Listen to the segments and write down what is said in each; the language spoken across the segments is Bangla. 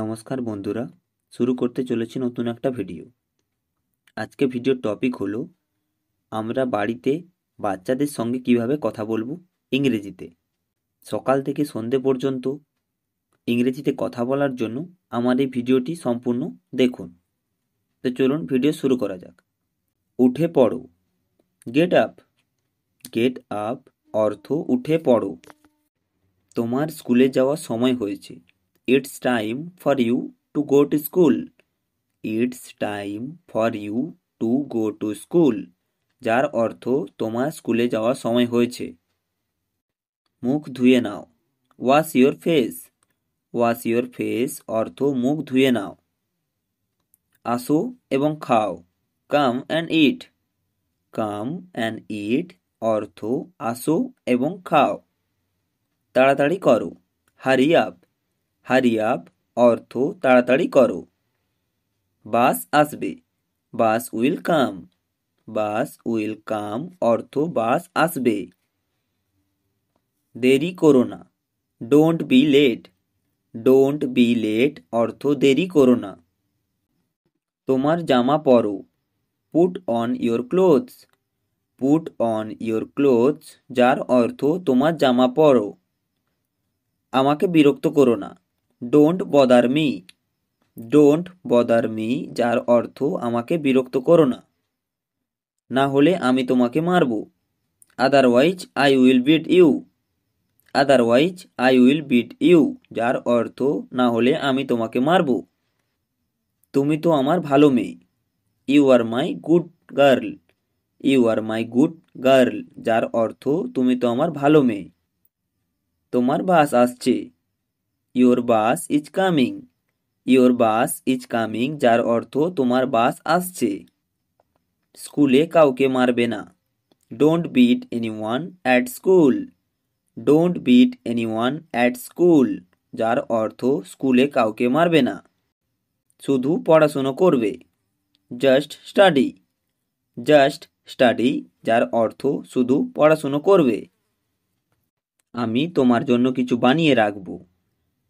নমস্কার বন্ধুরা শুরু করতে চলেছি নতুন একটা ভিডিও আজকে ভিডিওর টপিক হলো আমরা বাড়িতে বাচ্চাদের সঙ্গে কিভাবে কথা বলবো ইংরেজিতে সকাল থেকে সন্ধে পর্যন্ত ইংরেজিতে কথা বলার জন্য আমার এই ভিডিওটি সম্পূর্ণ দেখুন তো চলুন ভিডিও শুরু করা যাক উঠে পড়ো গেট আপ গেট আপ অর্থ উঠে পড়ো তোমার স্কুলে যাওয়ার সময় হয়েছে It's time for you to go to school. It's time for you to go to school. যার অর্থ তোমার স্কুলে যাওয়ার সময় হয়েছে মুখ ধুয়ে নাও wash your face wash your face অর্থ মুখ ধুয়ে নাও আসো এবং খাও কাম and it come and it অর্থ আসো এবং খাও তাড়াতাড়ি করো হারি আপ হারিয়াপ অর্থ তাড়াতাড়ি করো বাস আসবে বাস will come bus will come অর্থ বাস আসবে দেরি করো না don't be late don't be late অর্থ দেরি করো না তোমার জামা পরো put on your clothes put on your clothes যার অর্থ তোমার জামা পরো আমাকে বিরক্ত করো না don't bother me don't bother me যার অর্থ আমাকে বিরক্ত করো না না হলে আমি তোমাকে মারব otherwise I will beat you otherwise I will beat you যার অর্থ না হলে আমি তোমাকে মারব তুমি তো আমার ভালো মেয়ে you are my good girl you are my good girl যার অর্থ তুমি তো আমার ভালো মেয়ে তোমার বাস আসছে your bus is coming your bus is coming যার অর্থ তোমার বাস আসছে স্কুলে কাউকে মারবে না don't beat anyone at school don't beat anyone at school যার অর্থ স্কুলে কাউকে মারবে না শুধু পড়াশুনো করবে জাস্ট স্টাডি জাস্ট স্টাডি যার অর্থ শুধু পড়াশুনো করবে আমি তোমার জন্য কিছু বানিয়ে রাখবো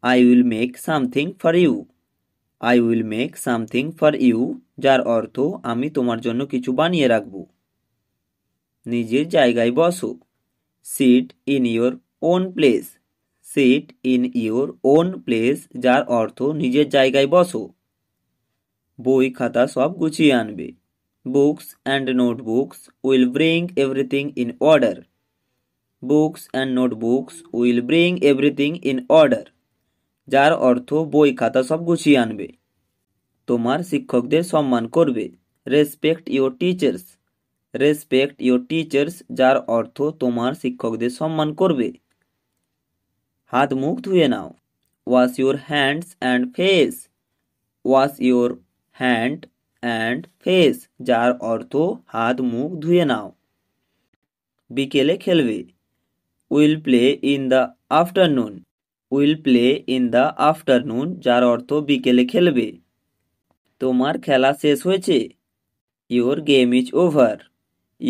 I will make something for you. I will make something for you যার অর্থ আমি তোমার জন্য কিছু বানিয়ে রাখব নিজের জায়গায় বসো sit in your own place sit in your own place যার অর্থ নিজের জায়গায় বসো বই খাতা সব গুছিয়ে আনবে books and notebooks will bring everything in order books and notebooks will bring everything in order যার অর্থ বই খাতা সব গুছিয়ে আনবে তোমার শিক্ষকদের সম্মান করবে respect your teachers respect your teachers যার অর্থ তোমার শিক্ষকদের সম্মান করবে হাত মুখ ধুয়ে নাও wash your hands and face wash your hand and face যার অর্থ হাত মুখ ধুয়ে নাও বিকেলে খেলবে will play in the afternoon will play in the afternoon যার অর্থ বিকেলে খেলবে তোমার খেলা শেষ হয়েছে your game is over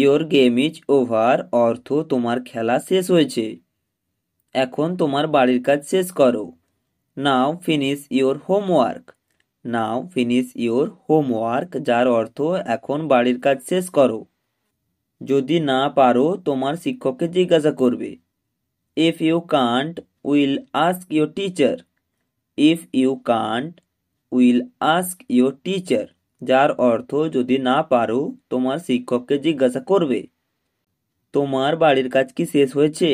your game is over অর্থ তোমার খেলা শেষ হয়েছে এখন তোমার বাড়ির কাজ শেষ করো নাও finish your homework now finish your homework যার অর্থ এখন বাড়ির কাজ শেষ করো যদি না পারো তোমার শিক্ষককে জিজ্ঞাসা করবে if you can't will ask your teacher if you can't will ask your teacher যার অর্থ যদি না পারো তোমার শিক্ষককে জিজ্ঞাসা করবে তোমার বাড়ির কাজ কি শেষ হয়েছে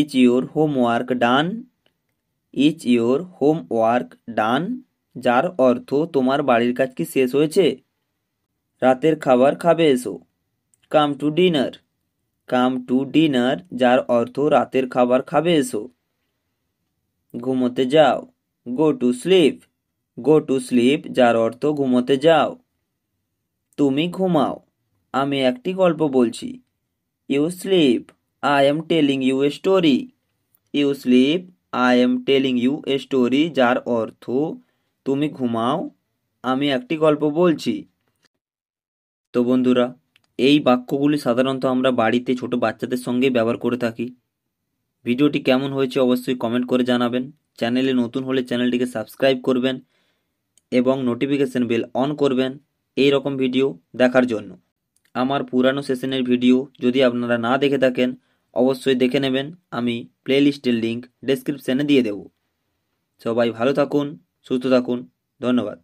is your homework done is your homework done যার অর্থ তোমার বাড়ির কাজ কি শেষ হয়েছে রাতের খাবার খাবে এসো come to dinner come to dinner যার অর্থ রাতের খাবার খাবে এসো ঘুমোতে যাও go to sleep go to sleep যার অর্থ ঘুমোতে যাও তুমি ঘুমাও আমি একটি গল্প বলছি you sleep I am telling you a story you sleep I am telling you a story যার অর্থ তুমি ঘুমাও আমি একটি গল্প বলছি তো বন্ধুরা এই বাক্যগুলি সাধারণত আমরা বাড়িতে ছোট বাচ্চাদের সঙ্গে ব্যবহার করে থাকি ভিডিওটি কেমন হয়েছে অবশ্যই কমেন্ট করে জানাবেন চ্যানেলে নতুন হলে চ্যানেলটিকে সাবস্ক্রাইব করবেন এবং নোটিফিকেশান বেল অন করবেন এই রকম ভিডিও দেখার জন্য আমার পুরানো সেশনের ভিডিও যদি আপনারা না দেখে থাকেন অবশ্যই দেখে নেবেন আমি প্লে লিস্টের লিঙ্ক ডেসক্রিপশানে দিয়ে দেব সবাই ভালো থাকুন সুস্থ থাকুন ধন্যবাদ